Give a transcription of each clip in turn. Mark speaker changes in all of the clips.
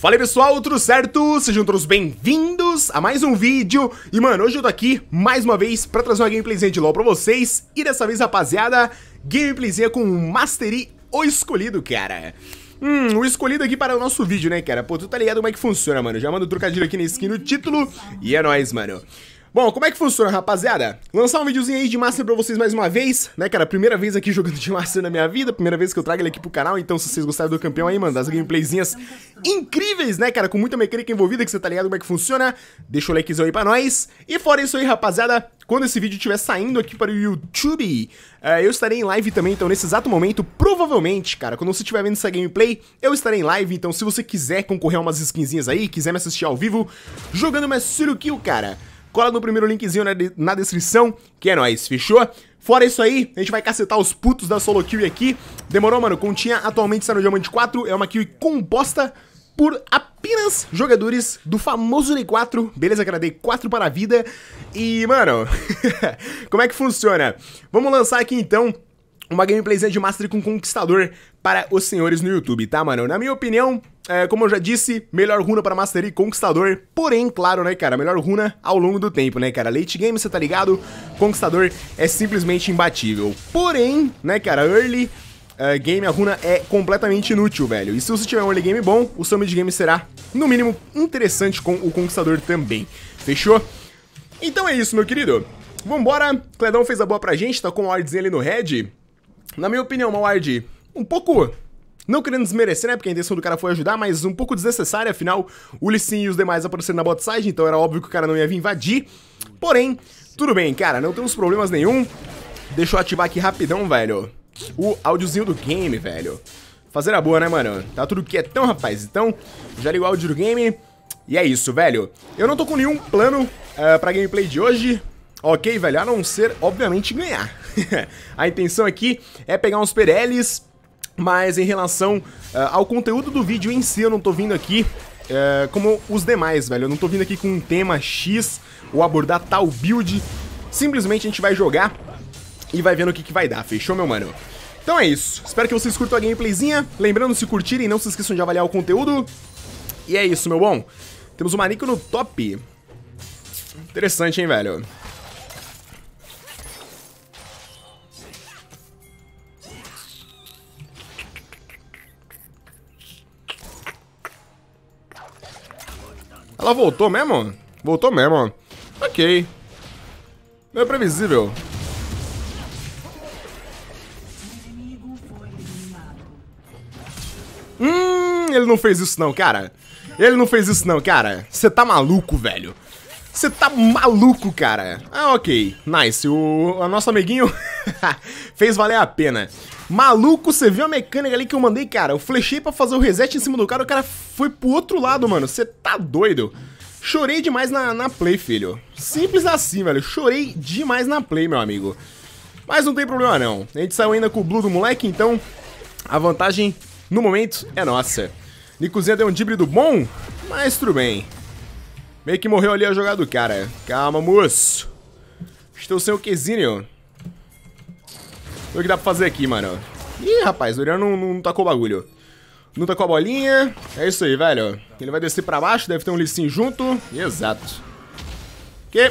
Speaker 1: Fala aí, pessoal, tudo certo? Sejam todos bem-vindos a mais um vídeo. E, mano, hoje eu tô aqui mais uma vez pra trazer uma gameplayzinha de LoL pra vocês. E dessa vez, rapaziada, gameplayzinha com o Mastery, o escolhido, cara. Hum, o escolhido aqui para o nosso vídeo, né, cara? Pô, tu tá ligado como é que funciona, mano? Já manda o um trocadilho aqui na skin no título e é nóis, mano. Bom, como é que funciona, rapaziada? Lançar um videozinho aí de Master pra vocês mais uma vez, né, cara? Primeira vez aqui jogando de Master na minha vida, primeira vez que eu trago ele aqui pro canal, então se vocês gostarem do campeão aí, mano, das gameplayzinhas incríveis, né, cara? Com muita mecânica envolvida, que você tá ligado como é que funciona, deixa o likezão aí pra nós. E fora isso aí, rapaziada, quando esse vídeo estiver saindo aqui para o YouTube, uh, eu estarei em live também, então nesse exato momento, provavelmente, cara, quando você estiver vendo essa gameplay, eu estarei em live, então se você quiser concorrer a umas skinzinhas aí, quiser me assistir ao vivo, jogando uma kill, cara... Cola no primeiro linkzinho na, de na descrição, que é nóis, fechou? Fora isso aí, a gente vai cacetar os putos da solo kill aqui. Demorou, mano? Continha atualmente está no Diamante 4, é uma kill composta por apenas jogadores do famoso d 4, beleza? Cara, dei 4 para a vida. E, mano, como é que funciona? Vamos lançar aqui então uma gameplayzinha de Master com Conquistador para os senhores no YouTube, tá, mano? Na minha opinião, é, como eu já disse, melhor runa para Master e Conquistador, porém, claro, né, cara, melhor runa ao longo do tempo, né, cara? Late game, você tá ligado? Conquistador é simplesmente imbatível. Porém, né, cara, early uh, game, a runa é completamente inútil, velho. E se você tiver um early game bom, o seu mid game será, no mínimo, interessante com o Conquistador também. Fechou? Então é isso, meu querido. Vambora, Cledão fez a boa pra gente, tá com o ordzinho ali no head na minha opinião, Maward, um pouco não querendo desmerecer, né? Porque a intenção do cara foi ajudar, mas um pouco desnecessária, afinal, o Lissin e os demais apareceram na bot side, então era óbvio que o cara não ia vir invadir. Porém, tudo bem, cara, não temos problemas nenhum. Deixa eu ativar aqui rapidão, velho. O áudiozinho do game, velho. Fazer a boa, né, mano? Tá tudo quietão, rapaz. Então, já ligo o áudio do game. E é isso, velho. Eu não tô com nenhum plano uh, pra gameplay de hoje. Ok, velho? A não ser, obviamente, ganhar. a intenção aqui é pegar uns Pirellis, mas em relação uh, ao conteúdo do vídeo em si, eu não tô vindo aqui uh, como os demais, velho. Eu não tô vindo aqui com um tema X ou abordar tal build. Simplesmente a gente vai jogar e vai vendo o que, que vai dar, fechou, meu mano? Então é isso. Espero que vocês curtam a gameplayzinha. Lembrando, se curtirem, não se esqueçam de avaliar o conteúdo. E é isso, meu bom. Temos o Manico no top. Interessante, hein, velho? Ela voltou mesmo? Voltou mesmo. Ok. Não é previsível. Hum, ele não fez isso não, cara. Ele não fez isso não, cara. Você tá maluco, velho. Você tá maluco, cara. Ah, ok. Nice. O, o nosso amiguinho fez valer a pena. Maluco, você viu a mecânica ali que eu mandei, cara? Eu flechei pra fazer o reset em cima do cara, o cara foi pro outro lado, mano. Você tá doido? Chorei demais na, na play, filho. Simples assim, velho. Chorei demais na play, meu amigo. Mas não tem problema, não. A gente saiu ainda com o Blue do moleque, então a vantagem, no momento, é nossa. Nicozinha deu um drible do bom, mas tudo bem. Meio que morreu ali a jogada do cara. Calma, moço. Estou sem o Quesinho. O que dá pra fazer aqui, mano? Ih, rapaz, o Uriano não, não tacou o bagulho. Não tacou a bolinha. É isso aí, velho. Ele vai descer pra baixo, deve ter um Lissin junto. Exato. Que?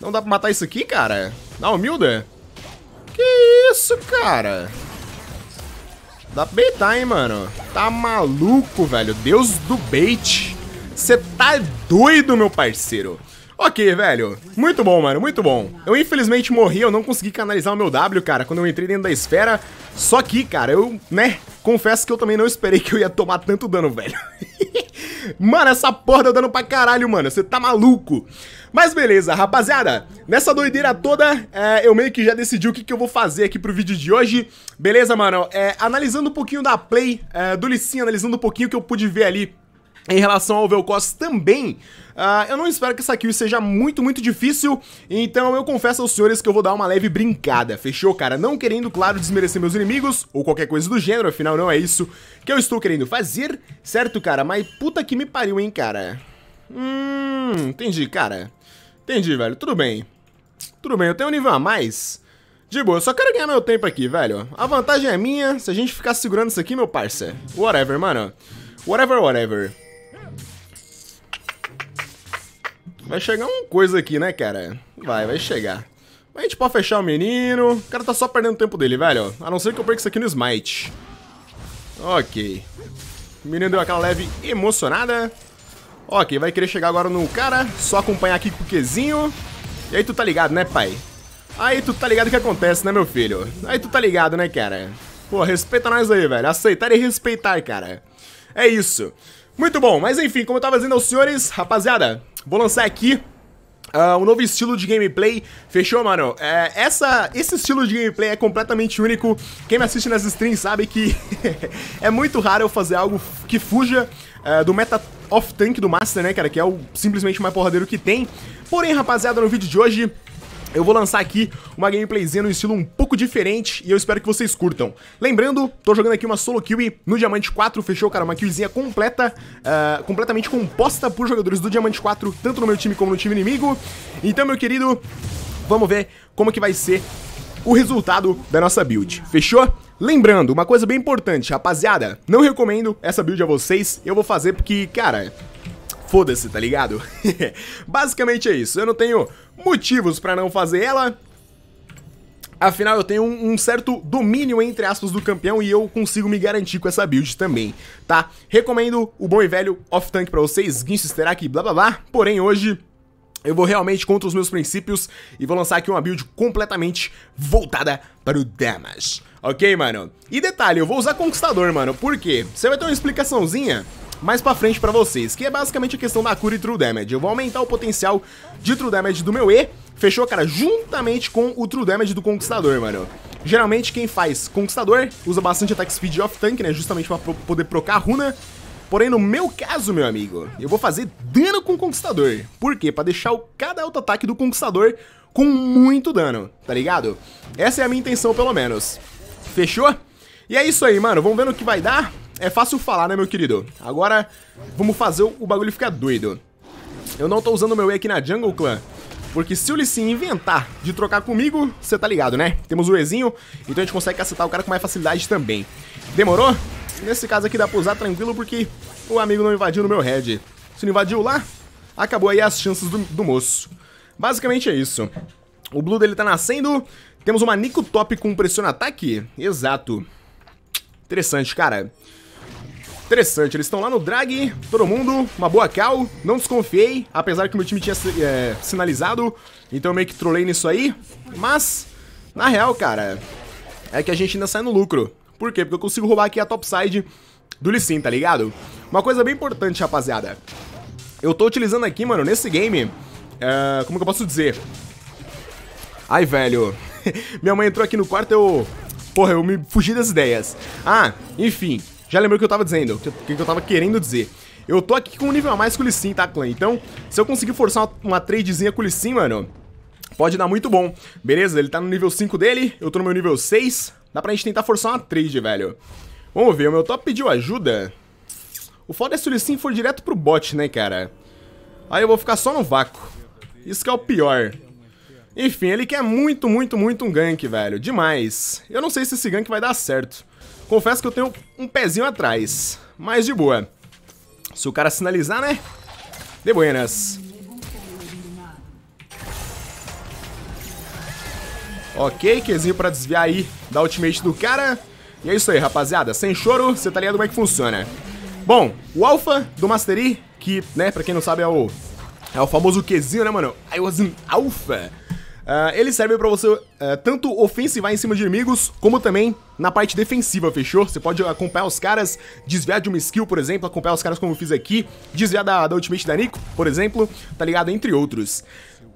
Speaker 1: Não dá pra matar isso aqui, cara? Na humilda? Que isso, cara? Dá pra baitar, hein, mano? Tá maluco, velho. Deus do bait. Você tá doido, meu parceiro. Ok, velho. Muito bom, mano. Muito bom. Eu infelizmente morri, eu não consegui canalizar o meu W, cara, quando eu entrei dentro da esfera. Só que, cara, eu, né, confesso que eu também não esperei que eu ia tomar tanto dano, velho. mano, essa porra deu tá dano pra caralho, mano. Você tá maluco. Mas beleza, rapaziada, nessa doideira toda, é, eu meio que já decidi o que, que eu vou fazer aqui pro vídeo de hoje. Beleza, mano? É, analisando um pouquinho da play é, do Licinho, analisando um pouquinho o que eu pude ver ali em relação ao Vel'Koz também, uh, eu não espero que essa kill seja muito, muito difícil, então eu confesso aos senhores que eu vou dar uma leve brincada, fechou, cara? Não querendo, claro, desmerecer meus inimigos, ou qualquer coisa do gênero, afinal não é isso que eu estou querendo fazer, certo, cara? Mas puta que me pariu, hein, cara? Hum, entendi, cara. Entendi, velho. Tudo bem. Tudo bem, eu tenho um nível a mais. De boa, eu só quero ganhar meu tempo aqui, velho. A vantagem é minha, se a gente ficar segurando isso aqui, meu parça. Whatever, mano. Whatever, whatever. Vai chegar uma coisa aqui, né, cara? Vai, vai chegar. Mas a gente pode fechar o menino. O cara tá só perdendo tempo dele, velho. A não ser que eu perca isso aqui no smite. Ok. O menino deu aquela leve emocionada. Ó, quem vai querer chegar agora no cara, só acompanhar aqui com o Qzinho. E aí tu tá ligado, né, pai? Aí tu tá ligado o que acontece, né, meu filho? Aí tu tá ligado, né, cara? Pô, respeita nós aí, velho. Aceitar e respeitar, cara. É isso. Muito bom, mas enfim, como eu tava dizendo aos senhores, rapaziada, vou lançar aqui Uh, um novo estilo de gameplay. Fechou, mano? É, essa, esse estilo de gameplay é completamente único. Quem me assiste nas streams sabe que é muito raro eu fazer algo que fuja uh, do Meta of Tank do Master, né, cara? Que é o simplesmente mais porradeiro que tem. Porém, rapaziada, no vídeo de hoje eu vou lançar aqui uma gameplayzinha no estilo um pouco diferente e eu espero que vocês curtam. Lembrando, tô jogando aqui uma solo kill no Diamante 4, fechou, cara? Uma killzinha completa, uh, completamente composta por jogadores do Diamante 4, tanto no meu time como no time inimigo. Então, meu querido, vamos ver como que vai ser o resultado da nossa build, fechou? Lembrando, uma coisa bem importante, rapaziada, não recomendo essa build a vocês, eu vou fazer porque, cara, foda-se, tá ligado? Basicamente é isso, eu não tenho motivos pra não fazer ela, Afinal, eu tenho um, um, certo domínio, entre aspas, do campeão e eu consigo me garantir com essa build também, tá? Recomendo o bom e velho off-tank pra vocês, guincho, sterak, blá blá blá. Porém, hoje eu vou realmente contra os meus princípios e vou lançar aqui uma build completamente voltada para o damage ok, mano? E detalhe, eu vou usar Conquistador, mano, por quê? Você vai ter uma explicaçãozinha mais pra frente pra vocês, que é basicamente a questão da cura e True Damage. Eu vou aumentar o potencial de True Damage do meu E, fechou, cara, juntamente com o True Damage do Conquistador, mano. Geralmente quem faz Conquistador usa bastante Attack Speed Off Tank, né, justamente pra poder procar a runa. Porém, no meu caso, meu amigo, eu vou fazer dano com Conquistador. Por quê? Pra deixar o, cada auto-ataque do Conquistador com muito dano, tá ligado? Essa é a minha intenção, pelo menos. Fechou? E é isso aí, mano. Vamos ver no que vai dar. É fácil falar, né, meu querido? Agora, vamos fazer o bagulho ficar doido. Eu não tô usando meu E aqui na Jungle Clan. Porque se o Lissin inventar de trocar comigo, você tá ligado, né? Temos o Ezinho, então a gente consegue acertar o cara com mais facilidade também. Demorou? Nesse caso aqui dá pra usar tranquilo porque o amigo não invadiu no meu head. Se não invadiu lá, acabou aí as chances do, do moço. Basicamente é isso. O Blue dele tá nascendo, temos uma Nico Top com pressão ataque? Tá exato. Interessante, cara. Interessante, eles estão lá no drag, todo mundo, uma boa cal, não desconfiei, apesar que meu time tinha é, sinalizado, então eu meio que trolei nisso aí, mas, na real, cara, é que a gente ainda sai no lucro. Por quê? Porque eu consigo roubar aqui a topside do Lee Sin, tá ligado? Uma coisa bem importante, rapaziada, eu tô utilizando aqui, mano, nesse game, é, como que eu posso dizer? Ai, velho, Minha mãe entrou aqui no quarto, eu... Porra, eu me fugi das ideias. Ah, enfim, já lembro o que eu tava dizendo, o que, que, eu tava querendo dizer. Eu tô aqui com um nível a mais com o Lissin, tá, clã? Então, se eu conseguir forçar uma, uma tradezinha com o Lissin, mano, pode dar muito bom. Beleza, ele tá no nível 5 dele, eu tô no meu nível 6. Dá pra gente tentar forçar uma trade, velho. Vamos ver, o meu top pediu ajuda. O foda é se o Lissin for direto pro bot, né, cara? Aí eu vou ficar só no vácuo. Isso que é o pior. Enfim, ele quer muito, muito, muito um gank, velho. Demais. Eu não sei se esse gank vai dar certo. Confesso que eu tenho um pezinho atrás. Mas de boa. Se o cara sinalizar, né? De buenas. Ok, Qzinho pra desviar aí da ultimate do cara. E é isso aí, rapaziada. Sem choro, você tá ligado como é que funciona. Bom, o Alpha do Mastery, que, né, pra quem não sabe, é o... É o famoso Qzinho, né, mano? Iosin Alpha. Uh, ele serve para você uh, tanto ofensivar em cima de inimigos, como também na parte defensiva, fechou? Você pode acompanhar os caras, desviar de uma skill, por exemplo, acompanhar os caras como eu fiz aqui, desviar da, da ultimate da Nico, por exemplo, tá ligado? Entre outros.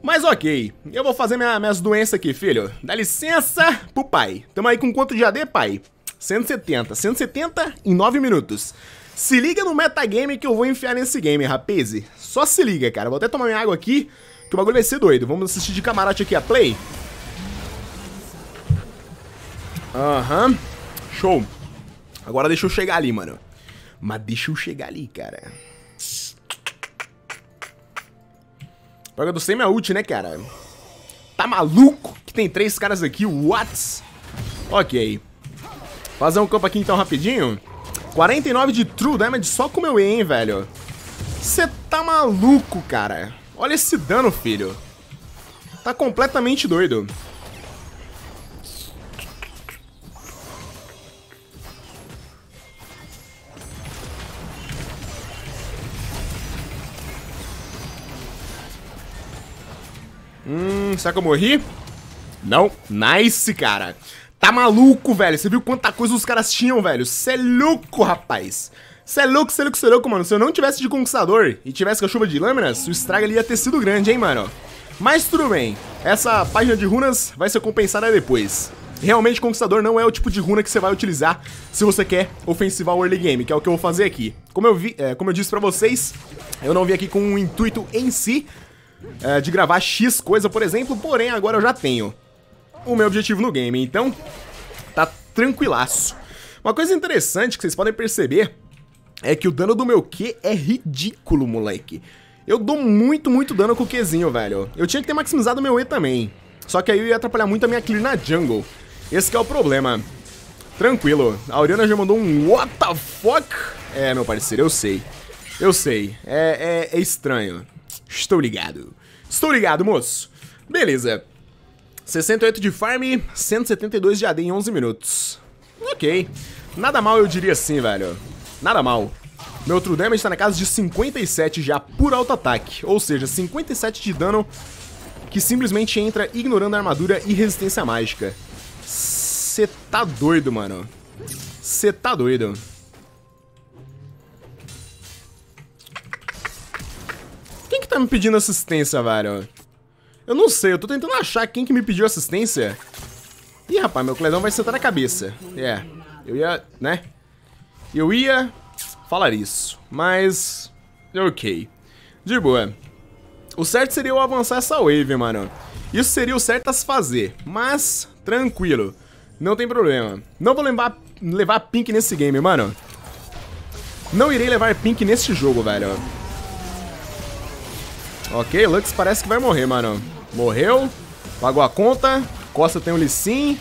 Speaker 1: Mas ok, eu vou fazer minha, minhas doenças aqui, filho. Dá licença pro pai. Tamo aí com quanto de AD, pai? 170. 170 em 9 minutos. Se liga no metagame que eu vou enfiar nesse game, rapaz. Só se liga, cara. Vou até tomar minha água aqui. Que o bagulho vai ser doido. Vamos assistir de camarote aqui a play. Aham. Uhum. Show. Agora deixa eu chegar ali, mano. Mas deixa eu chegar ali, cara. Paga do semi é ult, né, cara? Tá maluco que tem três caras aqui? What? Ok. Fazer um campo aqui então rapidinho. 49 de True Damage só com meu E, hein, velho? Você tá maluco, cara? Olha esse dano, filho. Tá completamente doido. Hum, será que eu morri? Não. Nice, cara. Tá maluco, velho. Você viu quanta coisa os caras tinham, velho. Você é louco, rapaz. Cê é louco, cê é louco, cê é louco, mano. Se eu não tivesse de conquistador e tivesse com a chuva de lâminas, o estrago ali ia ter sido grande, hein, mano. Mas tudo bem, essa página de runas vai ser compensada depois. Realmente, Conquistador não é o tipo de runa que você vai utilizar se você quer ofensivar o early game, que é o que eu vou fazer aqui. Como eu, vi, é, como eu disse pra vocês, eu não vim aqui com um intuito em si é, de gravar X coisa, por exemplo, porém agora eu já tenho o meu objetivo no game, então tá tranquilaço. Uma coisa interessante que vocês podem perceber é que o dano do meu Q é ridículo, moleque. Eu dou muito, muito dano com o Qzinho, velho. Eu tinha que ter maximizado meu E também. Só que aí eu ia atrapalhar muito a minha clear na jungle. Esse é o problema. Tranquilo. A Oriana já mandou um what the fuck? É, meu parceiro, eu sei. Eu sei. É, é, é estranho. Estou ligado. Estou ligado, moço. Beleza. 68 de farm, 172 de AD em 11 minutos. Ok. Nada mal eu diria assim, velho. Nada mal. Meu True Damage está na casa de 57 já por alto ataque, ou seja, 57 de dano que simplesmente entra ignorando a armadura e resistência mágica. Cê tá doido, mano. Cê tá doido. Quem que tá me pedindo assistência, velho? Eu não sei, eu tô tentando achar quem que me pediu assistência. Ih, rapaz, meu Cledão vai sentar na cabeça. É, eu ia, né? Eu ia falar isso, mas... É ok. De boa. O certo seria eu avançar essa wave, mano. Isso seria o certo a se fazer, mas tranquilo. Não tem problema. Não vou lembrar, levar pink nesse game, mano. Não irei levar pink neste jogo, velho. Ok, Lux parece que vai morrer, mano. Morreu. Pagou a conta. Costa tem o um Lissin.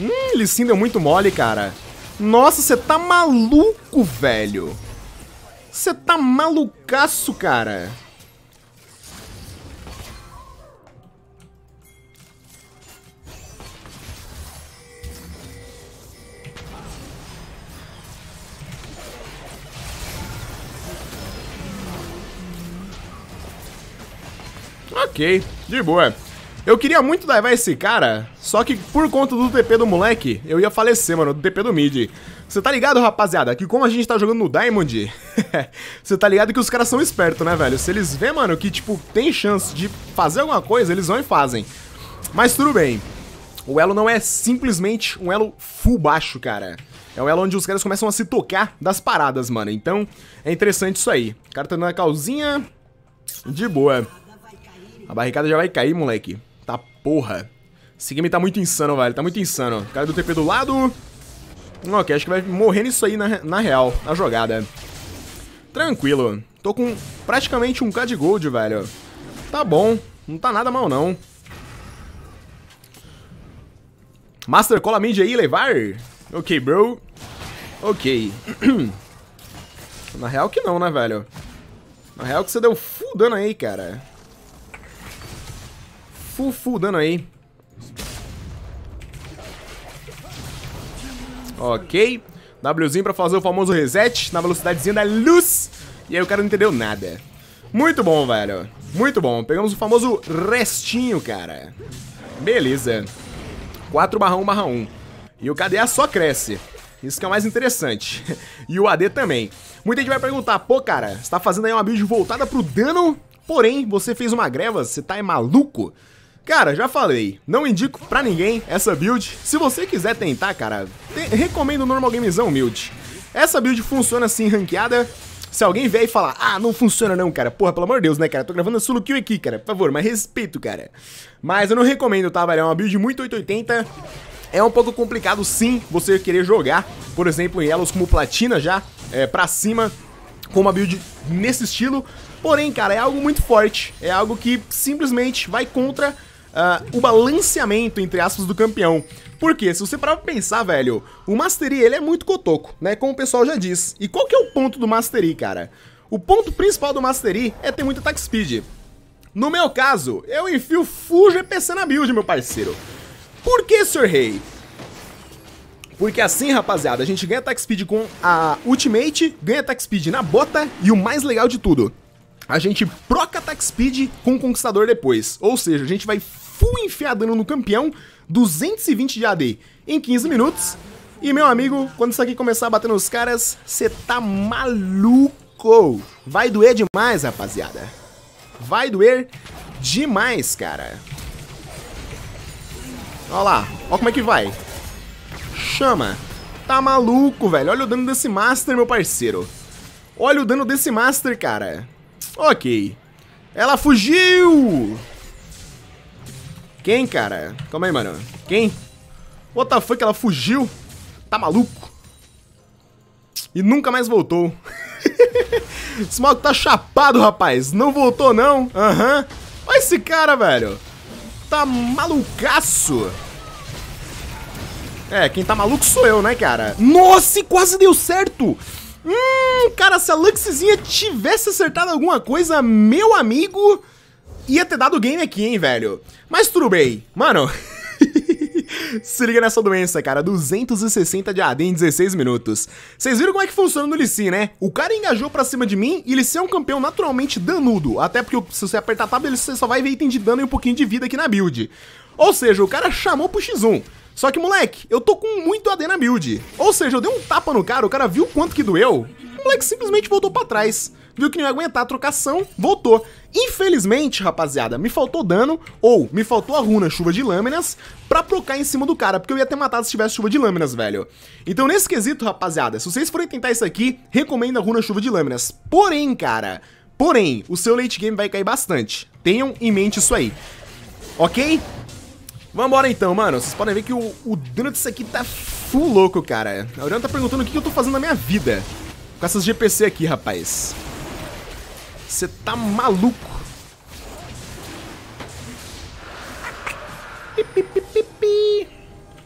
Speaker 1: Hum, Lissin deu muito mole, cara. Nossa, você tá maluco, velho. Você tá malucaço, cara. Ok, de boa. Eu queria muito levar esse cara, só que por conta do TP do moleque, eu ia falecer, mano, do TP do mid. Você tá ligado, rapaziada, que como a gente tá jogando no Diamond, você tá ligado que os caras são espertos, né, velho? Se eles vê, mano, que, tipo, tem chance de fazer alguma coisa, eles vão e fazem. Mas tudo bem. O elo não é simplesmente um elo full baixo, cara. É um elo onde os caras começam a se tocar das paradas, mano. Então, é interessante isso aí. O cara tá dando a calzinha de boa. A barricada já vai cair, moleque. Porra. Esse game tá muito insano, velho. Tá muito insano. O cara do TP do lado. Ok, acho que vai morrer nisso aí na, na real, na jogada. Tranquilo. Tô com praticamente um k de gold, velho. Tá bom. Não tá nada mal, não. Master, cola mid aí, levar. Ok, bro. Ok. na real que não, né, velho? Na real que você deu full dano aí, cara full, full dano aí. Ok. Wzinho pra fazer o famoso reset na velocidadezinha da luz. E aí o cara não entendeu nada. Muito bom, velho. Muito bom. Pegamos o famoso restinho, cara. Beleza. 4 barra 1 barra 1. E o KDA só cresce. Isso que é o mais interessante. e o AD também. Muita gente vai perguntar, pô, cara, você tá fazendo aí uma build voltada pro dano, porém, você fez uma greva, você tá é maluco? Cara, já falei, não indico pra ninguém essa build. Se você quiser tentar, cara, te recomendo o normal gamezão humilde. Essa build funciona assim, ranqueada. Se alguém vier e falar, ah, não funciona não, cara, porra, pelo amor de Deus, né, cara, tô gravando a solo kill aqui, cara, por favor, mas respeito, cara. Mas eu não recomendo, tá, velho, é uma build muito 880, é um pouco complicado sim você querer jogar, por exemplo, em elos como platina já, é, pra cima, com uma build nesse estilo, porém, cara, é algo muito forte, é algo que simplesmente vai contra uh, o balanceamento, entre aspas, do campeão. Porque, se você parar pra pensar, velho, o Mastery, ele é muito cotoco, né? Como o pessoal já diz. E qual que é o ponto do Mastery, cara? O ponto principal do Mastery é ter muito attack speed. No meu caso, eu enfio full GPC na build, meu parceiro. Por que, Sr. Rei? Porque assim, rapaziada, a gente ganha attack speed com a ultimate, ganha attack speed na bota e o mais legal de tudo, a gente proca Attack Speed com o Conquistador depois. Ou seja, a gente vai full enfiar dano no campeão, 220 de AD em 15 minutos. E meu amigo, quando isso aqui começar a bater nos caras, você tá maluco. Vai doer demais, rapaziada. Vai doer demais, cara. Olha lá, olha como é que vai. Chama. Tá maluco, velho. Olha o dano desse Master, meu parceiro. Olha o dano desse Master, cara. Ok. Ela fugiu! Quem, cara? Calma aí, mano. Quem? What the fuck? Ela fugiu? Tá maluco? E nunca mais voltou. Esse maluco tá chapado, rapaz. Não voltou, não. Aham. Uhum. Olha esse cara, velho. Tá malucaço. É, quem tá maluco sou eu, né, cara? Nossa, quase deu certo! Hum, cara, se a Luxzinha tivesse acertado alguma coisa, meu amigo, ia ter dado game aqui, hein, velho. Mas tudo bem. Mano, Se liga nessa doença, cara. 260 de AD em 16 minutos. Vocês viram como é que funciona no Lissi, né? O cara engajou pra cima de mim e Lissi é um campeão naturalmente danudo. Até porque se você apertar a tabela, você só vai ver item de dano e um pouquinho de vida aqui na build. Ou seja, o cara chamou pro X1. Só que, moleque, eu tô com muito AD na build. Ou seja, eu dei um tapa no cara, o cara viu quanto que doeu. O moleque simplesmente voltou pra trás. Viu que não ia aguentar a trocação, voltou. Infelizmente, rapaziada, me faltou dano, ou me faltou a runa chuva de lâminas, pra procar em cima do cara, porque eu ia ter matado se tivesse chuva de lâminas, velho. Então, nesse quesito, rapaziada, se vocês forem tentar isso aqui, recomendo a runa chuva de lâminas. Porém, cara, porém, o seu late game vai cair bastante. Tenham em mente isso aí. Ok? Vambora então, mano. Vocês podem ver que o, o dono disso aqui tá full louco, cara. A Oriana tá perguntando o que, eu tô fazendo na minha vida com essas GPC aqui, rapaz. Você tá maluco.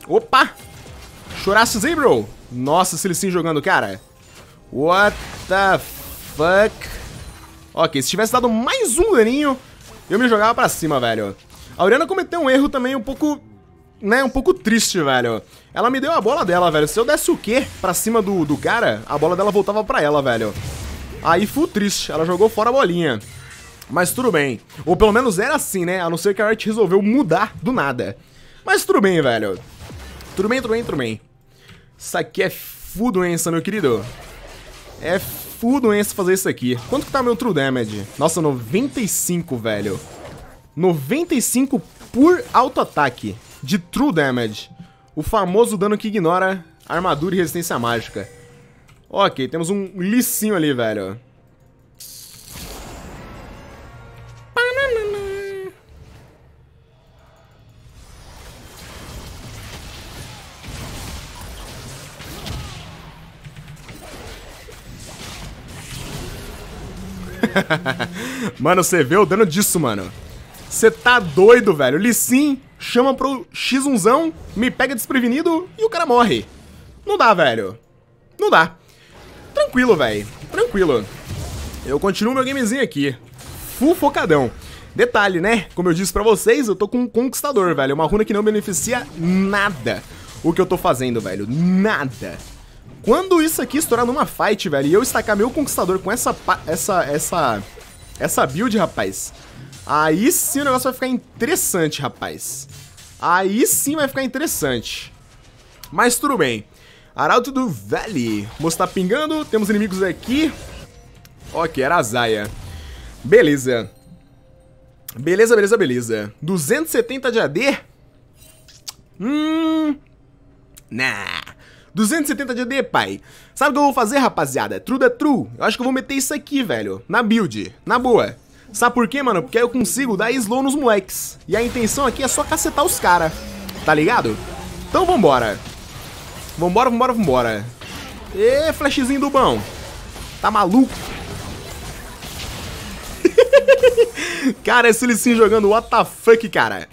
Speaker 1: Opa! Choraços aí, bro! Nossa, se eles sim jogando, cara. What the fuck? Ok, se tivesse dado mais um daninho, eu me jogava pra cima, velho. A Oriana cometeu um erro também um pouco né, um pouco triste, velho. Ela me deu a bola dela, velho. Se eu desse o quê pra cima do, do cara, a bola dela voltava pra ela, velho. Aí foi triste, ela jogou fora a bolinha. Mas tudo bem. Ou pelo menos era assim, né? A não ser que a Riot resolveu mudar do nada. Mas tudo bem, velho. Tudo bem, tudo bem, tudo bem. Isso aqui é fu doença, meu querido. É fu doença fazer isso aqui. Quanto que tá meu true damage? Nossa, 95, velho. 95 por auto-ataque de True Damage. O famoso dano que ignora armadura e resistência mágica. Ok, temos um licinho ali, velho. mano, você vê o dano disso, mano. Você tá doido, velho. Lee Sin chama pro X1zão, me pega desprevenido e o cara morre. Não dá, velho. Não dá. Tranquilo, velho. Tranquilo. Eu continuo meu gamezinho aqui. Full focadão. Detalhe, né? Como eu disse pra vocês, eu tô com um Conquistador, velho. Uma runa que não beneficia nada o que eu tô fazendo, velho. Nada. Quando isso aqui estourar numa fight, velho, e eu estacar meu Conquistador com essa... Essa... Essa... Essa build, rapaz... Aí sim o negócio vai ficar interessante, rapaz. Aí sim vai ficar interessante. Mas tudo bem. Arauto do Vale. Moço tá pingando, temos inimigos aqui. Ok, era a Zaya. Beleza. Beleza, beleza, beleza. 270 de AD? Hum... Nah. 270 de AD, pai. Sabe o que eu vou fazer, rapaziada? True da true. Eu acho que eu vou meter isso aqui, velho. Na build. Na boa. Sabe por quê, mano? Porque aí eu consigo dar slow nos moleques. E a intenção aqui é só cacetar os caras, tá ligado? Então vambora. Vambora, vambora, vambora. Ê, flashzinho do bom. Tá maluco? cara, esse Lissin jogando, what the fuck, cara?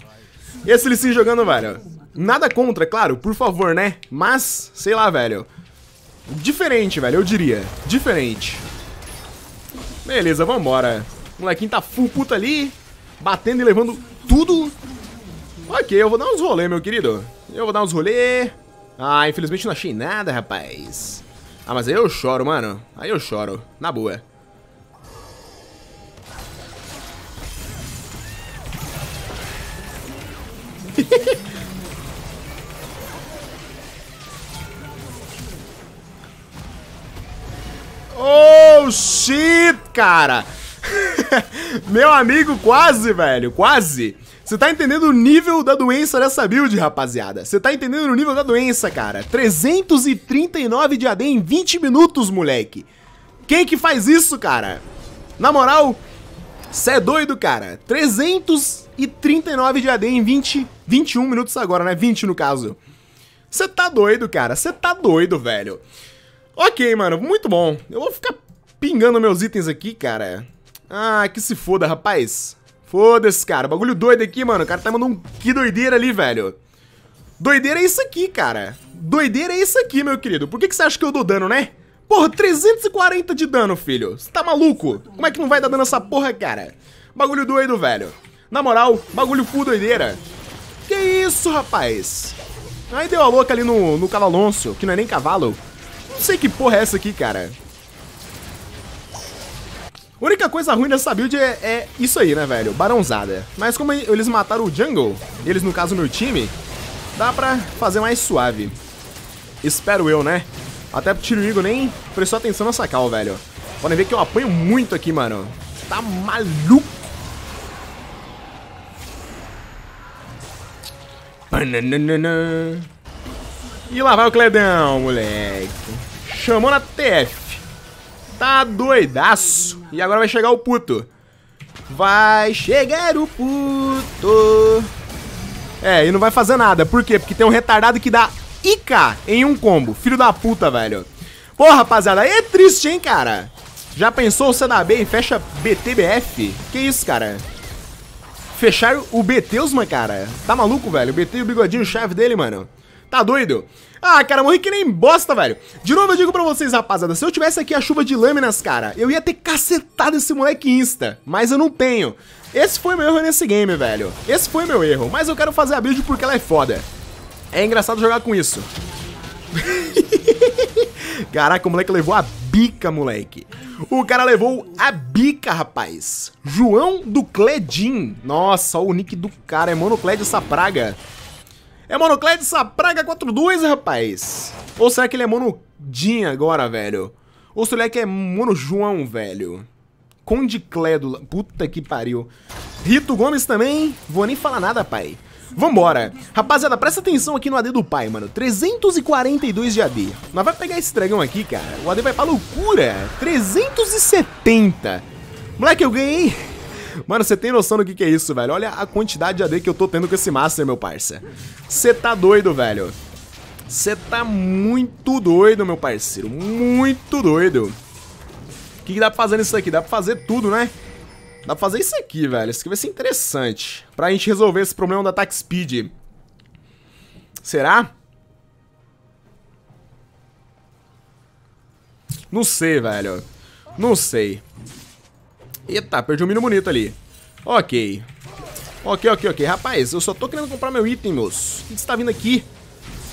Speaker 1: Esse Lissin jogando, velho. Nada contra, claro, por favor, né? Mas, sei lá, velho. Diferente, velho, eu diria. Diferente. Beleza, vambora. O molequinho tá full puta ali. Batendo e levando tudo. Ok, eu vou dar uns rolê, meu querido. Eu vou dar uns rolê. Ah, infelizmente não achei nada, rapaz. Ah, mas aí eu choro, mano. Aí eu choro. Na boa. oh, shit, cara. Meu amigo, quase, velho, quase. Você tá entendendo o nível da doença dessa build, rapaziada? Você tá entendendo o nível da doença, cara? 339 de AD em 20 minutos, moleque. Quem que faz isso, cara? Na moral, você é doido, cara. 339 de AD em 20, 21 minutos agora, né? 20 no caso. Você tá doido, cara. Você tá doido, velho. Ok, mano, muito bom. Eu vou ficar pingando meus itens aqui, cara. Ah, que se foda, rapaz. Foda-se, cara. Bagulho doido aqui, mano. O cara tá mandando um que doideira ali, velho. Doideira é isso aqui, cara. Doideira é isso aqui, meu querido. Por que, que você acha que eu dou dano, né? Porra, 340 de dano, filho. Você tá maluco? Como é que não vai dar dano essa porra, cara? Bagulho doido, velho. Na moral, bagulho full doideira. Que isso, rapaz? Aí deu a louca ali no, no que não é nem cavalo. Não sei que porra é essa aqui, cara. A única coisa ruim dessa build é, é isso aí, né, velho? Barãozada. Mas como eles mataram o jungle, eles, no caso, meu time, dá pra fazer mais suave. Espero eu, né? Até pro Tiro Eagle nem prestou atenção nessa cal, velho. Podem ver que eu apanho muito aqui, mano. Tá maluco. E lá vai o Cledão, moleque. Chamou na TF. Tá doidaço. E agora vai chegar o puto. Vai chegar o puto. É, e não vai fazer nada. Por quê? Porque tem um retardado que dá IK em um combo. Filho da puta, velho. Pô, rapaziada, é triste, hein, cara? Já pensou você dar B e fecha BTBF? Que isso, cara? fechar o Beteusman, cara. Tá maluco, velho? BT e o bigodinho chave dele, mano. Tá doido? Ah, cara, morri que nem bosta, velho. De novo eu digo pra vocês, rapaziada, se eu tivesse aqui a chuva de lâminas, cara, eu ia ter cacetado esse moleque insta, mas eu não tenho. Esse foi meu erro nesse game, velho. Esse foi meu erro, mas eu quero fazer a build porque ela é foda. É engraçado jogar com isso. Caraca, o moleque levou a bica, moleque. O cara levou a bica, rapaz. João do Cledin. Nossa, o nick do cara é Monocled essa praga. É Monocled 4 42, rapaz. Ou será que ele é Monodinha agora, velho? Ou será que é Mono João, velho? Conde Clédula. Puta que pariu. Rito Gomes também. Vou nem falar nada, pai. Vambora. Rapaziada, presta atenção aqui no AD do pai, mano. 342 de AD. Nós vai pegar esse dragão aqui, cara. O AD vai pra loucura. 370. Moleque, eu ganhei Mano, você tem noção do que, que é isso, velho? Olha a quantidade de AD que eu tô tendo com esse Master, meu parça. Você tá doido, velho. Você tá muito doido, meu parceiro. Muito doido. O que, que dá pra fazer nisso aqui? Dá pra fazer tudo, né? Dá pra fazer isso aqui, velho. Isso aqui vai ser interessante. Pra gente resolver esse problema do ataque speed. Será? Não sei, velho. Não sei. Eita, perdi um mino bonito ali. Ok. Ok, ok, ok. Rapaz, eu só tô querendo comprar meu item, moço. O que você tá vindo aqui?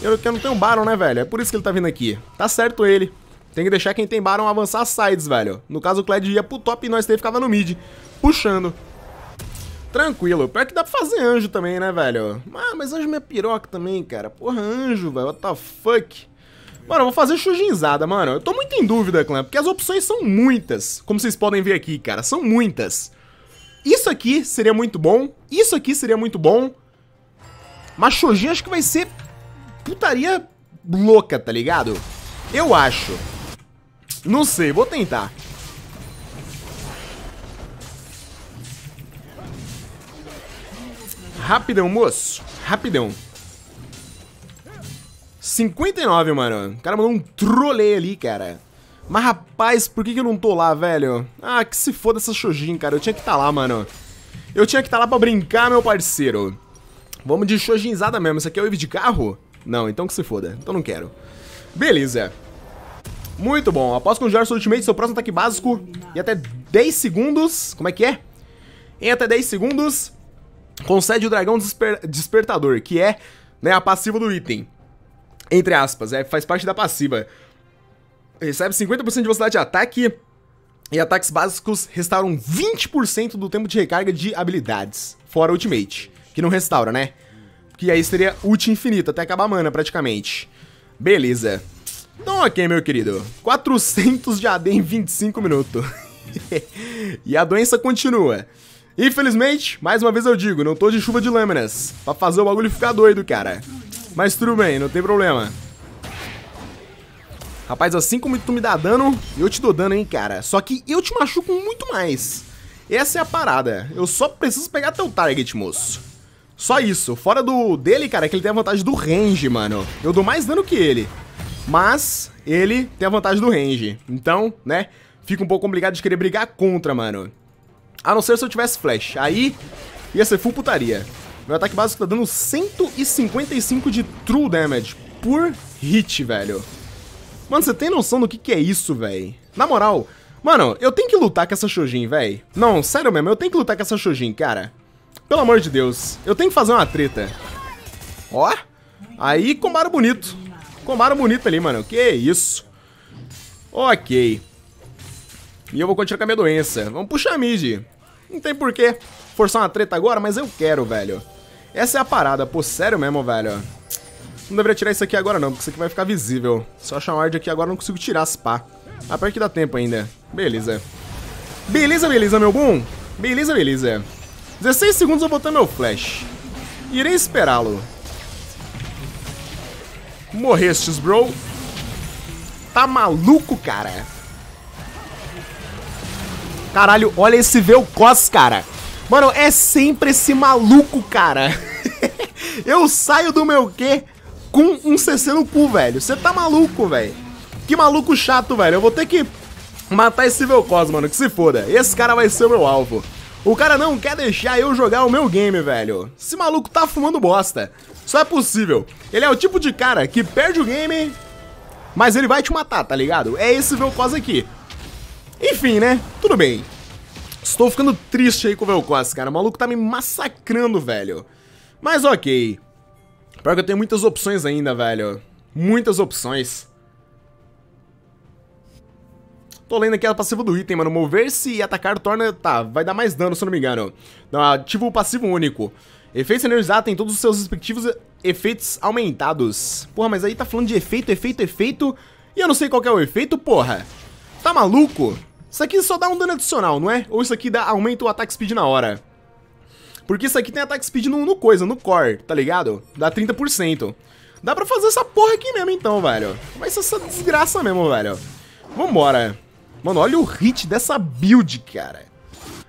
Speaker 1: Eu, eu não tenho Baron, né, velho? É por isso que ele tá vindo aqui. Tá certo ele. Tem que deixar quem tem Baron avançar as sides, velho. No caso, o Cled ia pro top e nós três ficava no mid. Puxando. Tranquilo. Pior que dá pra fazer anjo também, né, velho? Ah, mas anjo é minha piroca também, cara. Porra, anjo, velho. What the fuck? Mano, eu vou fazer chujinzada, mano. Eu tô muito em dúvida, clã, porque as opções são muitas. Como vocês podem ver aqui, cara, são muitas. Isso aqui seria muito bom. Isso aqui seria muito bom. Mas chujin acho que vai ser putaria louca, tá ligado? Eu acho. Não sei, vou tentar. Rapidão, moço. Rapidão. 59, mano. O cara mandou um trolê ali, cara. Mas, rapaz, por que, que eu não tô lá, velho? Ah, que se foda essa Shojin, cara. Eu tinha que estar tá lá, mano. Eu tinha que estar tá lá pra brincar, meu parceiro. Vamos de Shojinzada mesmo. Isso aqui é o Eve de carro? Não, então que se foda. Então não quero. Beleza. Muito bom. Após conjurar seu ultimate, seu próximo ataque básico em até 10 segundos... Como é que é? Em até 10 segundos, concede o dragão desper... despertador, que é né, a passiva do item. Entre aspas, é, faz parte da passiva. Recebe 50% de velocidade de ataque e ataques básicos restauram 20% do tempo de recarga de habilidades, fora ultimate, que não restaura, né? Que aí seria ult infinito, até acabar a mana praticamente. Beleza. Então ok, meu querido. 400 de AD em 25 minutos. e a doença continua. Infelizmente, mais uma vez eu digo, não tô de chuva de lâminas. Pra fazer o bagulho ficar doido, cara. Mas tudo bem, não tem problema. Rapaz, assim como tu me dá dano, eu te dou dano, hein, cara. Só que eu te machuco muito mais. Essa é a parada. Eu só preciso pegar teu target, moço. Só isso. Fora do dele, cara, é que ele tem a vantagem do range, mano. Eu dou mais dano que ele. Mas ele tem a vantagem do range. Então, né, fica um pouco complicado de querer brigar contra, mano. A não ser se eu tivesse flash. Aí ia ser full putaria. Meu ataque básico tá dando 155 de true damage por hit, velho. Mano, você tem noção do que, que é isso, velho? Na moral, mano, eu tenho que lutar com essa Shojin, velho. Não, sério mesmo, eu tenho que lutar com essa Shojin, cara. Pelo amor de Deus, eu tenho que fazer uma treta. Ó, aí combaram bonito. Combaram bonito ali, mano. Que isso. Ok. E eu vou continuar com a minha doença. Vamos puxar a mid. Não tem porquê forçar uma treta agora, mas eu quero, velho. Essa é a parada, pô, sério mesmo, velho. Não deveria tirar isso aqui agora não, porque isso aqui vai ficar visível. Se eu achar um ward aqui agora, eu não consigo tirar as pá. Ah, que dá tempo ainda. Beleza. Beleza, beleza, meu boom. Beleza, beleza. 16 segundos eu botar meu flash. Irei esperá-lo. Morrestes, bro. Tá maluco, cara? Caralho, olha esse Velcos, cara. Mano, é sempre esse maluco, cara. eu saio do meu quê com um CC no cu, velho. Você tá maluco, velho. Que maluco chato, velho. Eu vou ter que matar esse Vel'Koz, mano, que se foda. Esse cara vai ser o meu alvo. O cara não quer deixar eu jogar o meu game, velho. Esse maluco tá fumando bosta. Só é possível. Ele é o tipo de cara que perde o game, mas ele vai te matar, tá ligado? É esse Vel'Koz aqui. Enfim, né? Tudo bem. Estou ficando triste aí com o Vel'Koz, cara. O maluco tá me massacrando, velho. Mas ok. Pior que eu tenho muitas opções ainda, velho. Muitas opções. Tô lendo aqui a passiva do item, mano. Mover-se e atacar torna... Tá, vai dar mais dano, se eu não me engano. Não, ativo o passivo único. Efeitos energizados têm todos os seus respectivos efeitos aumentados. Porra, mas aí tá falando de efeito, efeito, efeito... E eu não sei qual é o efeito, porra. Tá maluco? Isso aqui só dá um dano adicional, não é? Ou isso aqui dá, aumenta o ataque speed na hora. Porque isso aqui tem ataque speed no, no coisa, no core, tá ligado? Dá 30%. Dá pra fazer essa porra aqui mesmo então, velho. Mas essa desgraça mesmo, velho. Vambora. Mano, olha o hit dessa build, cara.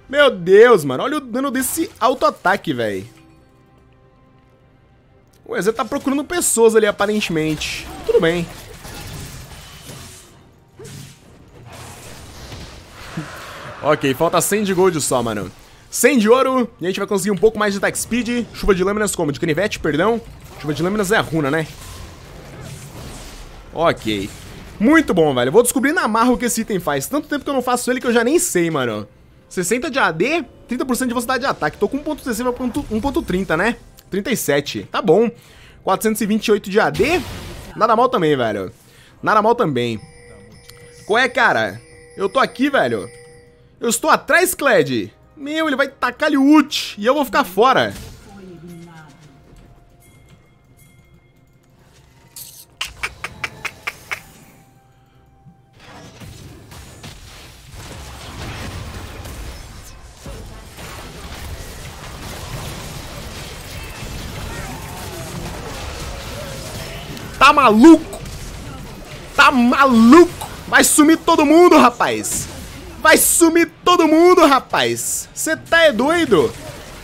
Speaker 1: Meu Deus, mano. Olha o dano desse auto-ataque, velho. O EZ tá procurando pessoas ali, aparentemente. Tudo bem. Ok, falta 100 de gold só, mano. 100 de ouro, e a gente vai conseguir um pouco mais de attack speed. Chuva de lâminas como? De canivete, perdão. Chuva de lâminas é a runa, né? Ok. Muito bom, velho. vou descobrir na marra o que esse item faz. Tanto tempo que eu não faço ele que eu já nem sei, mano. 60 de AD, 30% de velocidade de ataque. Tô com 1.16 pra 1.30, né? 37. Tá bom. 428 de AD. Nada mal também, velho. Nada mal também. Qual é, cara? Eu tô aqui, velho. Eu estou atrás, Cled. Meu, ele vai tacar o ult e eu vou ficar fora. Tá maluco? Tá maluco? Vai sumir todo mundo, rapaz. Vai sumir todo mundo, rapaz. Você tá é doido?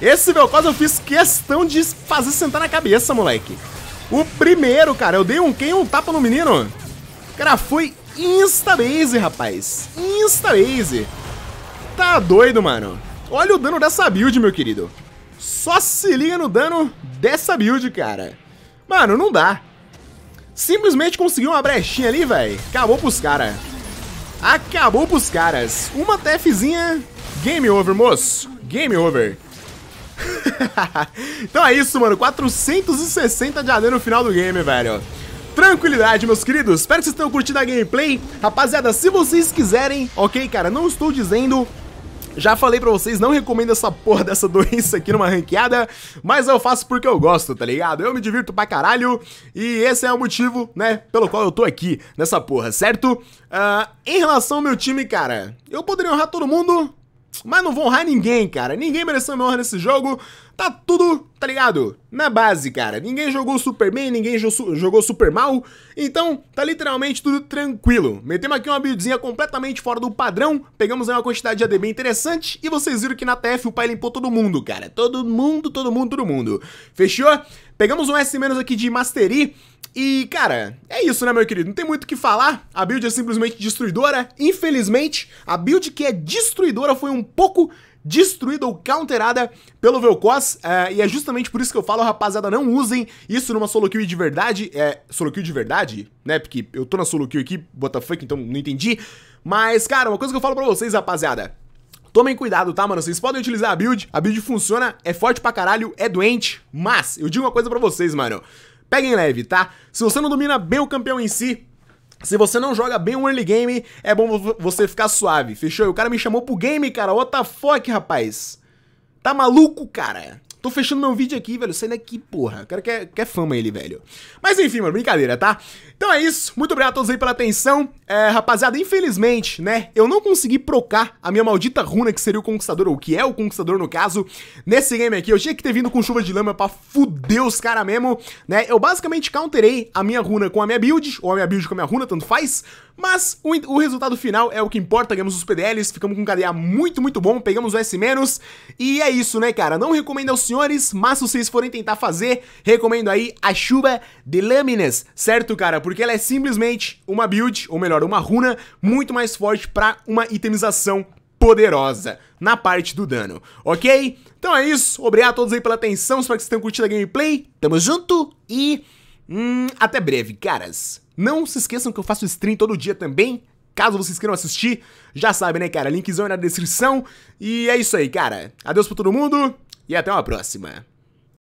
Speaker 1: Esse Vel'Koz eu fiz questão de fazer sentar na cabeça, moleque. O primeiro, cara, eu dei um quem um tapa no menino. Cara, foi insta-base, rapaz. Insta-base. Tá doido, mano. Olha o dano dessa build, meu querido. Só se liga no dano dessa build, cara. Mano, não dá. Simplesmente conseguiu uma brechinha ali, velho. Acabou pros caras. Acabou pros caras. Uma TFzinha. Game over, moço. Game over. então é isso, mano. 460 de AD no final do game, velho. Tranquilidade, meus queridos. Espero que vocês tenham curtido a gameplay. Rapaziada, se vocês quiserem, ok, cara, não estou dizendo já falei pra vocês, não recomendo essa porra dessa doença aqui numa ranqueada, mas eu faço porque eu gosto, tá ligado? Eu me divirto pra caralho e esse é o motivo, né, pelo qual eu tô aqui nessa porra, certo? Uh, em relação ao meu time, cara, eu poderia honrar todo mundo, mas não vou honrar ninguém, cara. Ninguém mereceu minha honra nesse jogo. Tá tudo, tá ligado? Na base, cara. Ninguém jogou super bem, ninguém jogou super mal. Então, tá literalmente tudo tranquilo. Metemos aqui uma buildzinha completamente fora do padrão. Pegamos aí uma quantidade de ADB interessante. E vocês viram que na TF o pai limpou todo mundo, cara. Todo mundo, todo mundo, todo mundo. Fechou? Pegamos um S- aqui de Mastery. E, cara, é isso, né, meu querido? Não tem muito o que falar. A build é simplesmente destruidora. Infelizmente, a build que é destruidora foi um pouco destruída ou counterada pelo Vel'Koz, é, eh, e é justamente por isso que eu falo, rapaziada, não usem isso numa solo kill de verdade, é, solo kill de verdade, né, porque eu tô na solo kill aqui, WTF, então não entendi, mas, cara, uma coisa que eu falo pra vocês, rapaziada, Tomem cuidado, tá, mano? Vocês podem utilizar a build, a build funciona, é forte pra caralho, é doente, mas eu digo uma coisa pra vocês, mano peguem leve, tá? Se você não domina bem o campeão em si, se você não joga bem um early game, é bom você ficar suave, fechou? E o cara me chamou pro game, cara. What the fuck, rapaz? Tá maluco, cara? Tô fechando meu vídeo aqui, velho. Sendo que porra. É, o cara quer, quer é fama ele, velho. Mas enfim, mano, brincadeira, tá? Então é isso. Muito obrigado a todos aí pela atenção. É, rapaziada, infelizmente, né? Eu não consegui procar a minha maldita runa, que seria o Conquistador, ou que é o Conquistador no caso, nesse game aqui. Eu tinha que ter vindo com chuva de lama pra fuder os caras mesmo, né? Eu basicamente counterei a minha runa com a minha build, ou a minha build com a minha runa, tanto faz. Mas o, o resultado final é o que importa. Ganhamos os PDLs, ficamos com um KDA muito, muito bom. Pegamos o S- e é isso, né, cara? Não recomendo aos senhores, mas se vocês forem tentar fazer, recomendo aí a chuva de lâminas, certo, cara? Porque ela é simplesmente uma build, ou melhor, uma runa muito mais forte para uma itemização poderosa na parte do dano, ok? Então é isso, obrigado a todos aí pela atenção, espero que vocês tenham curtido a gameplay, tamo junto e hum, até breve, caras. Não se esqueçam que eu faço stream todo dia também, caso vocês queiram assistir, já sabe, né, cara, linkzão aí na descrição, e é isso aí, cara. Adeus pra todo mundo e até uma próxima.